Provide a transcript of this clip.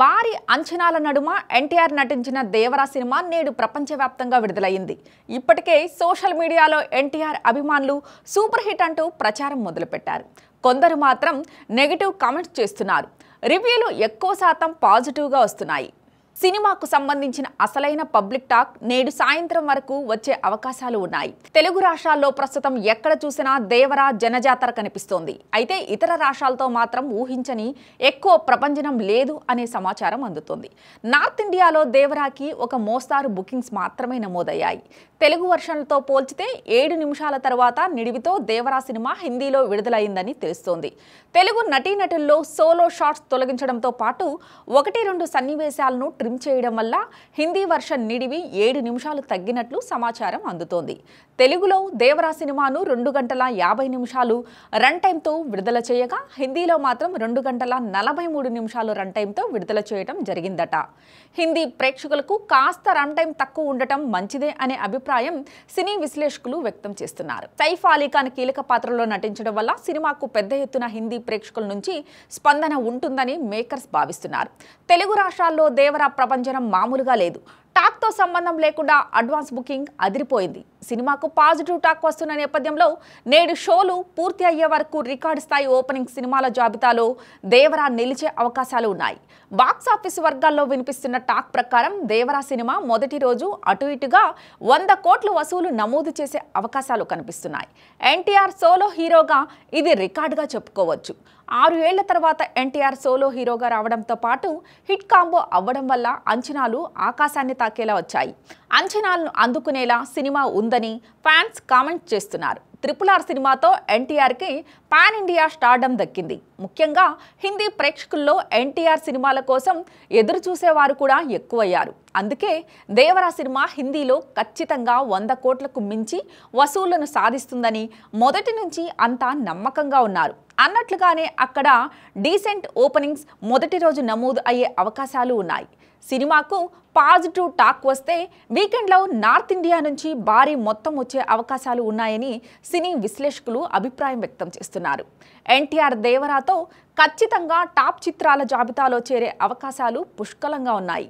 భారీ అంచనాల నడుమ ఎన్టీఆర్ నటించిన దేవరా సినిమా నేడు ప్రపంచవ్యాప్తంగా విడుదలయ్యింది ఇప్పటికే సోషల్ మీడియాలో ఎన్టీఆర్ అభిమానులు సూపర్ హిట్ అంటూ ప్రచారం మొదలుపెట్టారు కొందరు మాత్రం నెగిటివ్ కామెంట్స్ చేస్తున్నారు రివ్యూలు ఎక్కువ శాతం పాజిటివ్గా వస్తున్నాయి సినిమాకు సంబంధించిన అసలైన పబ్లిక్ టాక్ నేడు సాయంత్రం వరకు వచ్చే అవకాశాలు ఉన్నాయి తెలుగు రాష్ట్రాల్లో ప్రస్తుతం ఎక్కడ చూసినా దేవరా జనజాతర కనిపిస్తోంది అయితే ఇతర రాష్ట్రాలతో మాత్రం ఊహించని ఎక్కువ ప్రపంచనం లేదు అనే సమాచారం అందుతోంది నార్త్ ఇండియాలో దేవరాకి ఒక మోస్తారు బుకింగ్స్ మాత్రమే నమోదయ్యాయి తెలుగు వర్షన్లతో పోల్చితే ఏడు నిమిషాల తర్వాత నిడివితో దేవరా సినిమా హిందీలో విడుదలైందని తెలుస్తోంది తెలుగు నటీనటుల్లో సోలో షాట్స్ తొలగించడంతో పాటు ఒకటి రెండు సన్నివేశాలను చేయడం వల్ల హిందీ వర్షన్ నిడివి ఏడు నిమిషాలు తగ్గినట్లు సమాచారం అందుతోంది తెలుగులో దేవరా సినిమాను రెండు గంటల యాభై నిమిషాలు రన్ టైంతో విడుదల చేయగా హిందీలో మాత్రం రెండు గంటల నలభై మూడు నిమిషాలు రన్ టైంతో విడుదల చేయడం జరిగిందట హిందీ ప్రేక్షకులకు కాస్త రన్ టైం తక్కువ ఉండటం మంచిదే అనే అభిప్రాయం సినీ విశ్లేషకులు వ్యక్తం చేస్తున్నారు సైఫ్ అలీఖాన్ కీలక పాత్రలో నటించడం వల్ల సినిమాకు పెద్ద ఎత్తున హిందీ ప్రేక్షకుల నుంచి స్పందన ఉంటుందని మేకర్స్ భావిస్తున్నారు తెలుగు రాష్ట్రాల్లో దేవరా ప్రపంచం మామూలుగా లేదు టాక్తో సంబంధం లేకుండా అడ్వాన్స్ బుకింగ్ అదిరిపోయింది సినిమాకు పాజిటివ్ టాక్ వస్తున్న నేపథ్యంలో నేడు షోలు పూర్తి అయ్యే వరకు రికార్డు స్థాయి ఓపెనింగ్ సినిమాల జాబితాలో దేవరా నిలిచే అవకాశాలు ఉన్నాయి బాక్సాఫీస్ వర్గాల్లో వినిపిస్తున్న టాక్ ప్రకారం దేవరా సినిమా మొదటి రోజు అటు ఇటుగా వంద కోట్ల వసూలు నమోదు చేసే అవకాశాలు కనిపిస్తున్నాయి ఎన్టీఆర్ సోలో హీరోగా ఇది రికార్డుగా చెప్పుకోవచ్చు ఆరు ఏళ్ల తర్వాత ఎన్టీఆర్ సోలో హీరోగా రావడంతో పాటు హిట్ కాంబో అవ్వడం వల్ల అంచనాలు ఆకాశాన్ని తాకేలా వచ్చాయి అంచనాలను అందుకునేలా సినిమా ఉంది ఉందని ఫ్యాన్స్ కామెంట్ చేస్తున్నారు త్రిపుల్ ఆర్ సినిమాతో ఎన్టీఆర్కి పాన్ ఇండియా స్టార్డం దక్కింది ముఖ్యంగా హిందీ ప్రేక్షకుల్లో ఎన్టీఆర్ సినిమాల కోసం ఎదురు చూసేవారు కూడా ఎక్కువయ్యారు అందుకే దేవరా సినిమా హిందీలో ఖచ్చితంగా వంద కోట్లకు మించి వసూళ్లను సాధిస్తుందని మొదటి నుంచి అంతా నమ్మకంగా ఉన్నారు అన్నట్లుగానే అక్కడ డీసెంట్ ఓపెనింగ్స్ మొదటి రోజు నమోదు అయ్యే అవకాశాలు ఉన్నాయి సినిమాకు పాజిటివ్ టాక్ వస్తే వీకెండ్లో నార్త్ ఇండియా నుంచి భారీ మొత్తం వచ్చే అవకాశాలు ఉన్నాయని సినీ విశ్లేషకులు అభిప్రాయం వ్యక్తం చేస్తున్నారు ఎన్టీఆర్ దేవరాతో ఖచ్చితంగా టాప్ చిత్రాల జాబితాలో చేరే అవకాశాలు పుష్కలంగా ఉన్నాయి